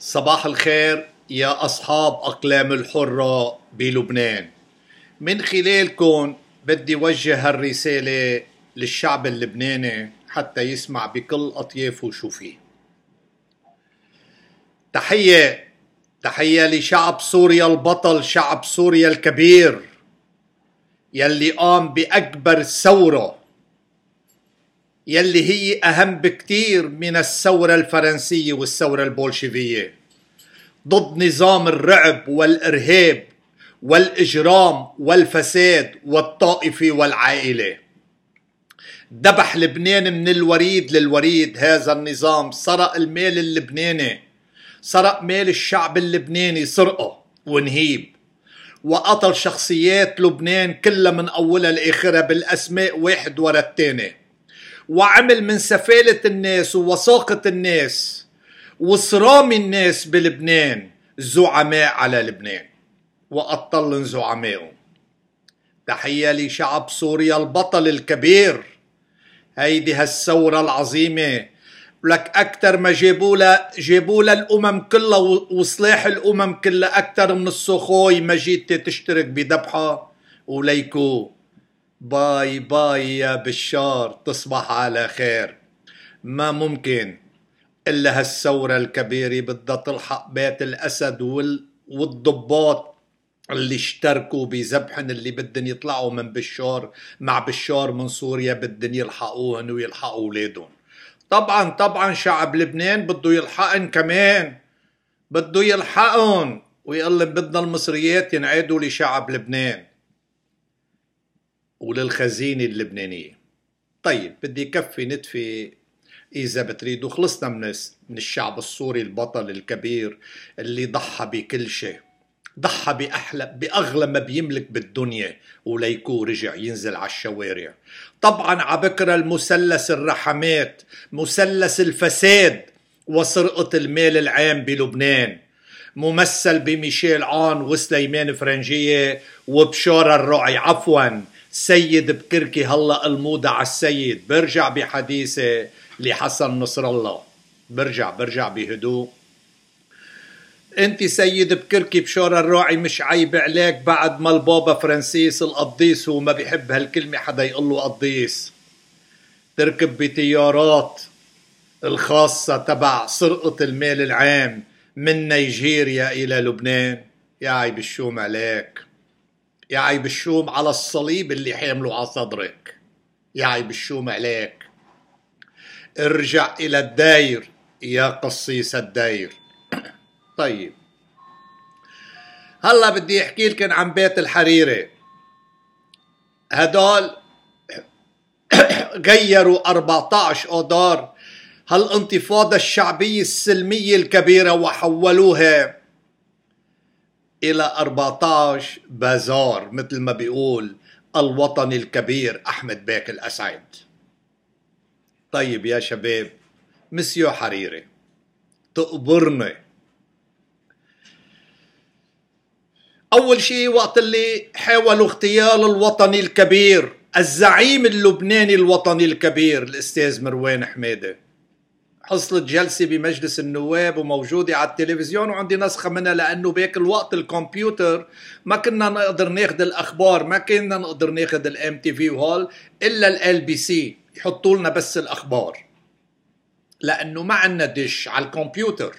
صباح الخير يا أصحاب أقلام الحرة بلبنان من خلالكم بدي وجه هالرسالة للشعب اللبناني حتى يسمع بكل أطيافه شو فيه تحية تحية لشعب سوريا البطل شعب سوريا الكبير يلي قام بأكبر ثورة يلي هي أهم بكتير من الثورة الفرنسية والثورة البولشيفية ضد نظام الرعب والإرهاب والإجرام والفساد والطائفي والعائلة دبح لبنان من الوريد للوريد هذا النظام سرق المال اللبناني سرق مال الشعب اللبناني سرقه ونهيب وقتل شخصيات لبنان كلها من أولها لآخرها بالأسماء واحد ورا الثاني وعمل من سفالة الناس ووساقة الناس وصرام الناس بلبنان زعماء على لبنان وأطلن زعمائهم تحية لشعب سوريا البطل الكبير هيدي هالثورة العظيمة لك أكثر ما جابوا لها جابوا لها الأمم كلها وصلاح الأمم كلها أكثر من السخوي ما جيت تشترك بذبحة وليكو باي باي يا بشار تصبح على خير ما ممكن إلا هالثورة الكبيرة بدها تلحق بيت الأسد وال... والضباط اللي اشتركوا بذبحن اللي بدهم يطلعوا من بشار مع بشار من سوريا بدهم يلحقوهن ويلحقوا اولادهم طبعا طبعا شعب لبنان بده يلحقن كمان بده يلحقن ويقول بدنا المصريات ينعادوا لشعب لبنان وللخزينة اللبنانية طيب بدي كفي نتفي إذا بتريدوا خلصنا من الشعب السوري البطل الكبير اللي ضحى بكل شيء ضحى بأحلى بأغلى ما بيملك بالدنيا وليكو رجع ينزل على الشوارع طبعا عبكرة المثلث الرحمات مثلث الفساد وسرقة المال العام بلبنان ممثل بميشيل عون وسليمان فرنجية وبشارة الرعي عفواً سيد بكركي هلا الموضة على السيد برجع بحديثي لحسن نصر الله برجع برجع بهدوء انت سيد بكركي بشورى الراعي مش عيب عليك بعد ما البابا فرانسيس القديس هو ما بيحب هالكلمة حدا يقول له قديس تركب بتيارات الخاصة تبع سرقة المال العام من نيجيريا إلى لبنان يا عيب الشوم عليك يا عيب الشوم على الصليب اللي حامله على صدرك يا عيب الشوم عليك ارجع إلى الداير يا قصيص الداير طيب هلا بدي احكي لكم عن بيت الحريري هدول غيروا 14 اودار هالانتفاضة الشعبية السلمية الكبيرة وحولوها إلى 14 بازار مثل ما بيقول الوطني الكبير أحمد باك الأسعد طيب يا شباب مسيو حريري تقبرني أول شيء وقت اللي حاولوا اغتيال الوطني الكبير الزعيم اللبناني الوطني الكبير الأستاذ مروان حماده حصلت جلسه بمجلس النواب وموجوده على التلفزيون وعندي نسخه منها لانه بهيك الوقت الكمبيوتر ما كنا نقدر ناخذ الاخبار ما كنا نقدر ناخذ الام تي في وهول الا الال بي سي يحطوا لنا بس الاخبار لانه ما عندنا دش على الكمبيوتر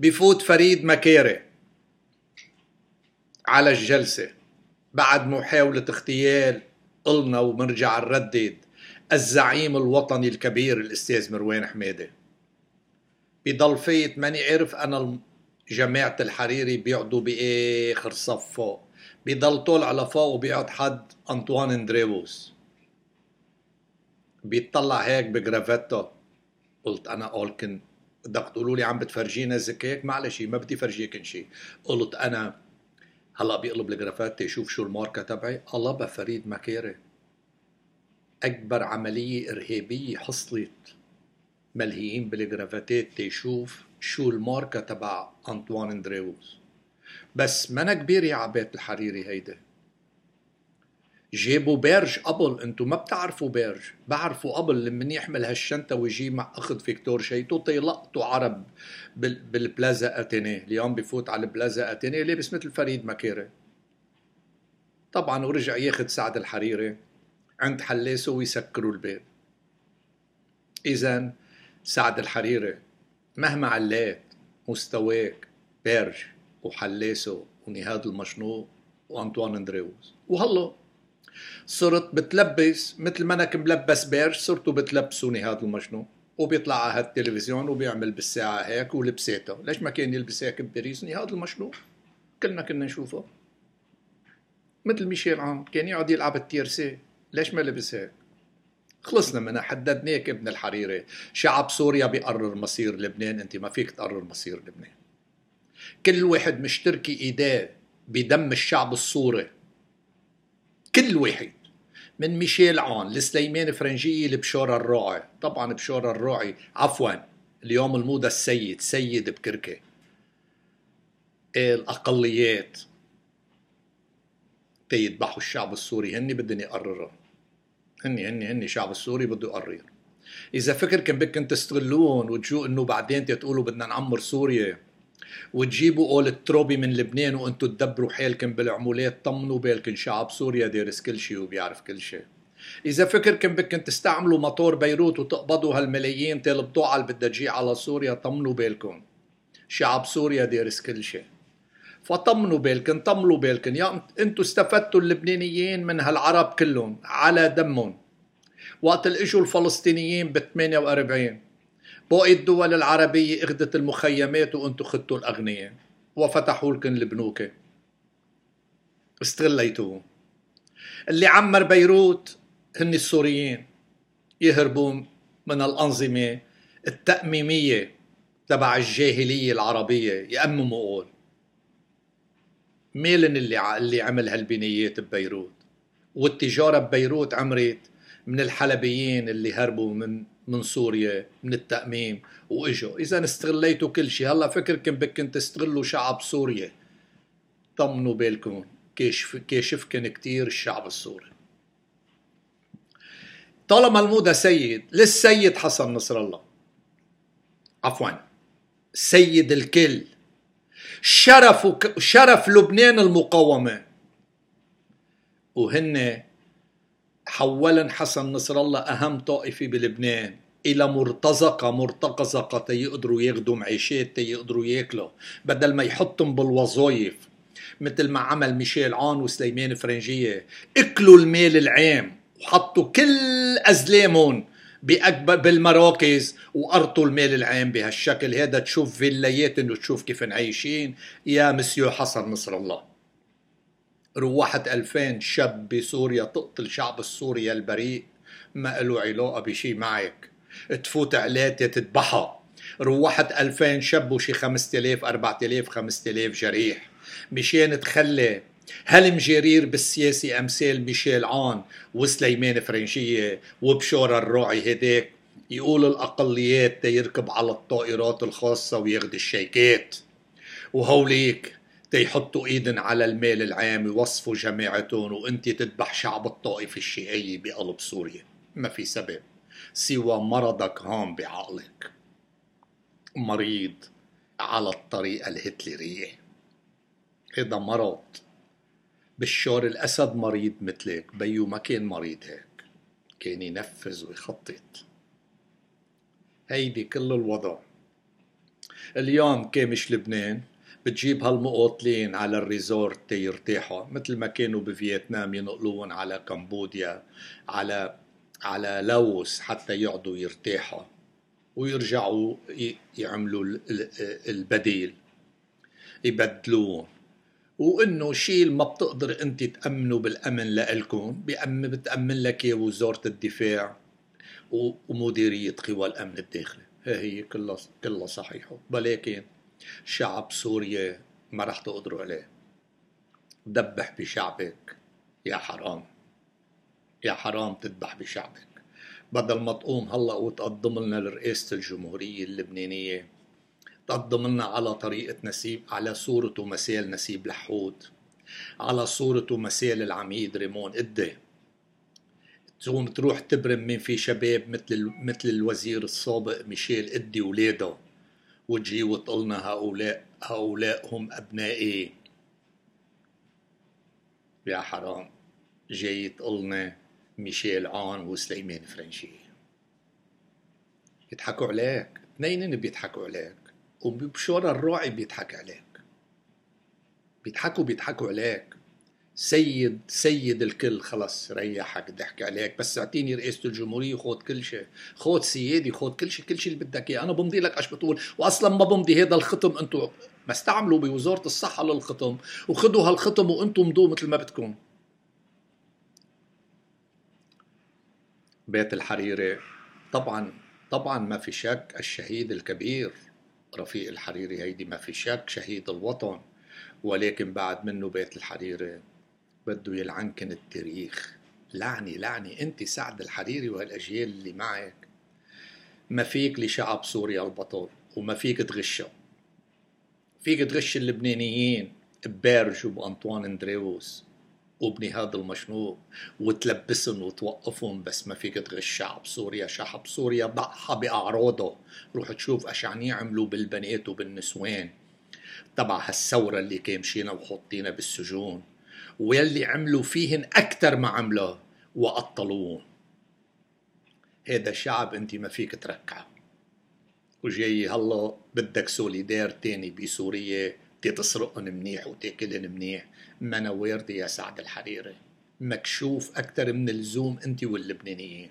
بفوت فريد مكاري على الجلسه بعد محاوله اغتيال قلنا ومرجع نردد الزعيم الوطني الكبير الاستاذ مروان حماده بضلفية ماني عرف انا جماعة الحريري بيقعدوا باخر صف فوق بضل طول على فوق وبيقعد حد انطوان اندريوس بيطلع هيك بجرافيتو قلت انا اولكن بدك تقولوا لي عم بتفرجينا زكاك معلش ما بدي فرجيك شيء قلت انا هلا بيقلب الجرافيتو يشوف شو الماركه تبعي الله بفريد مكاري أكبر عملية إرهابية حصلت ملهيين بالجرافاتات تيشوف شو الماركة تبع أنطوان اندريوز بس منا كبير يا عبات الحريري هيدا جابوا برج قبل انتو ما بتعرفوا برج بعرفوا قبل لما يحمل هالشنطة ويجي مع أخذ فيكتور شيتو تيلقطوا عرب بالبلازا أتيني اليوم بفوت على البلازا أتيني لابس مثل فريد مكيري طبعا ورجع ياخد سعد الحريري عند حلاسه ويسكروا الباب إذا سعد الحريري مهما علات مستواك بيرج وحلاسه ونهاد المشنوق وأنطوان اندريوز وهلا صرت بتلبس مثل ما انك ملبس بيرج صرتوا بتلبسوا نهاد المشنوق وبيطلع على هالتلفزيون وبيعمل بالساعة هيك ولبساته ليش ما كان يلبس هيك بباريس نهاد المشنوق كلنا كنا نشوفه مثل ميشيل عام كان يقعد يلعب التيرسي ليش ما لبسها؟ خلصنا منها حددناك ابن الحريري شعب سوريا بيقرر مصير لبنان انت ما فيك تقرر مصير لبنان كل واحد مشتركي ايديه بدم الشعب السوري كل واحد من ميشيل عون لسليمان فرنجية لبشورة الروعي طبعا بشورة الروعي عفوا اليوم الموضة السيد سيد بكركة الأقليات تيذبحوا الشعب السوري هن بدهم يقرروا هني هني هني الشعب السوري بده يقرر اذا فكر كان بدكم تستغلون وتجوا انه بعدين تقولوا بدنا نعمر سوريا وتجيبوا قول التروبي من لبنان وانتم تدبروا حالكم بالعمولات طمنوا بالكم شعب سوريا دارس كل شيء وبيعرف كل شيء إذا فكركم بدكم تستعملوا مطار بيروت وتقبضوا هالملايين تلبطوا على اللي بدها تجي على سوريا طمنوا بالكم شعب سوريا دارس كل شيء فطمنوا بالكن طملوا بالكن يا انتم استفدتوا اللبنانيين من هالعرب كلهم على دمهم وقت اجوا الفلسطينيين ب 48 بقي الدول العربية اخذت المخيمات وانتم خدتوا الاغنياء وفتحوا لكم البنوك استغليتوهم اللي عمر بيروت هن السوريين يهربون من الأنظمة التأميمية تبع الجاهلية العربية يأمموا قول ميلن اللي اللي عمل هالبنيات ببيروت والتجاره ببيروت عمرت من الحلبيين اللي هربوا من من سوريا من التأميم واجوا اذا استغليتوا كل شيء هلا فكركم بدكم تستغلوا شعب سوريا طمنوا بالكم كيشف كشفكن كثير الشعب السوري طالما المودة سيد للسيد حسن نصر الله عفوا سيد الكل شرف شرف لبنان المقاومه وهن حولن حسن نصر الله اهم طائفه بلبنان الى مرتزقه مرتقزقه تيقدروا يغدوا معيشات تيقدروا ياكلوا بدل ما يحطهم بالوظايف مثل ما عمل ميشيل عون وسليمان فرنجيه اكلوا المال العام وحطوا كل ازلامهم باكبر بالمراكز وارطوا المال العام بهالشكل هذا تشوف فيلايات تشوف كيف عايشين يا مسيو حسن نصر الله روحت ألفين شاب بسوريا تقتل شعب السوري البريء ما له علاقة بشي معك تفوت علات تتبحى روحت ألفين شاب وشي خمسة آلاف أربعة آلاف خمسة آلاف جريح مشان تخلي هل مجرير بالسياسي امثال ميشيل عون وسليمان فرنشيه وبشورى الراعي هداك يقول الاقليات تيركب على الطائرات الخاصه وياخد الشيكات وهوليك تيحطوا ايدن على المال العام يوصفوا جماعتهم وانت تذبح شعب الطائفه الشيعيه بقلب سوريا ما في سبب سوى مرضك هون بعقلك مريض على الطريقه الهتلريه هذا مرض بالشور الأسد مريض مثلك بيو ما كان مريض هيك كان ينفذ ويخطط هيدي كل الوضع اليوم كامش لبنان بتجيب هالمقاتلين على الريزورت تيرتاحوا مثل ما كانوا بفيتنام ينقلون على كمبوديا على على لاوس حتى يقعدوا يرتاحوا ويرجعوا يعملوا البديل يبدلوه وانه شيء ما بتقدر انت تامنه بالامن لإلكم بأم بتامن لك يا وزاره الدفاع ومديريه قوى الامن الداخلي هي إيه هي كلها كلها صحيحه ولكن شعب سوريا ما رح تقدروا عليه دبح بشعبك يا حرام يا حرام تذبح بشعبك بدل ما تقوم هلا وتقدم لنا لرئاسه الجمهوريه اللبنانيه تقدمنا على طريقة نسيب على صورة ومثال نسيب لحود على صورة ومثال العميد ريمون قدي إيه؟ تقوم تروح تبرم من في شباب مثل مثل الوزير السابق ميشيل قدي إيه ولاده وتجي وتقولنا هؤلاء هؤلاء هم أبنائي يا حرام جاي تقولنا ميشيل عون وسليمان فرنشي يضحكوا عليك اثنين بيضحكوا عليك وبشورى الراعي بيضحك عليك بيضحكوا بيضحكوا عليك سيد سيد الكل خلص ريحك ضحك عليك بس اعطيني رئاسه الجمهوريه وخذ كل شيء خذ سيادي خود كل شيء كل شيء اللي بدك اياه انا بمضي لك اش بتقول واصلا ما بمضي هذا الختم انتم ما استعملوا بوزاره الصحه للختم وخذوا هالختم وانتم مضوا مثل ما بدكم بيت الحريري طبعا طبعا ما في شك الشهيد الكبير رفيق الحريري هيدي ما في شك شهيد الوطن ولكن بعد منه بيت الحريري بده يلعنكن التاريخ لعني لعني انت سعد الحريري وهالاجيال اللي معك ما فيك لشعب سوريا البطل وما فيك تغشها فيك تغش اللبنانيين ببرج وبانطوان اندريوس وابني هذا المشنوق وتلبسهم وتوقفهم بس ما فيك تغش شعب سوريا شعب سوريا ضحى بأعراضه روح تشوف أشعني عملوا بالبنات وبالنسوان تبع هالثورة اللي كامشينا وحطينا بالسجون ويلي عملوا فيهن أكثر ما عملوا وقتلوهم هذا الشعب انت ما فيك تركعه وجاي هلا بدك سوليدار تاني بسوريا بدي تسرقن منيح وتاكلن منيح ما انا واردة يا سعد الحريري مكشوف أكثر من اللزوم أنت واللبنانيين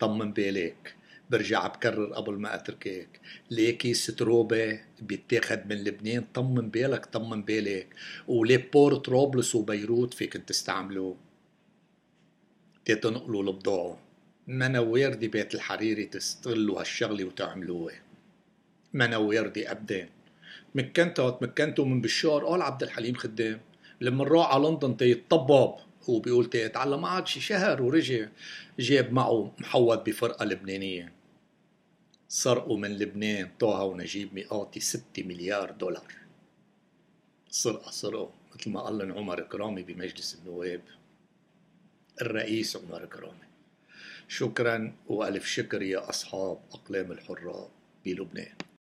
طمن بالك برجع بكرر قبل ما اتركك ليكي ستروبة بيتاخد من لبنان طمن بالك طمن بالك ولي بورت روبلس وبيروت فيك تستعملوه تتنقلوا البضاعه ما انا واردة بيت الحريري تستغلوا هالشغلة وتعملوها ما انا واردة ابدا مكنت مكنته من بشار قال عبد الحليم خدام لما راح على لندن تيتطبب هو بيقول تيتعلم قعد شي شهر ورجع جاب معه محوط بفرقة لبنانية سرقوا من لبنان طه ونجيب مئاتي 6 مليار دولار سرقة سرقة مثل ما قال عمر كرامي بمجلس النواب الرئيس عمر كرامي شكرا وألف شكر يا أصحاب أقلام الحراء بلبنان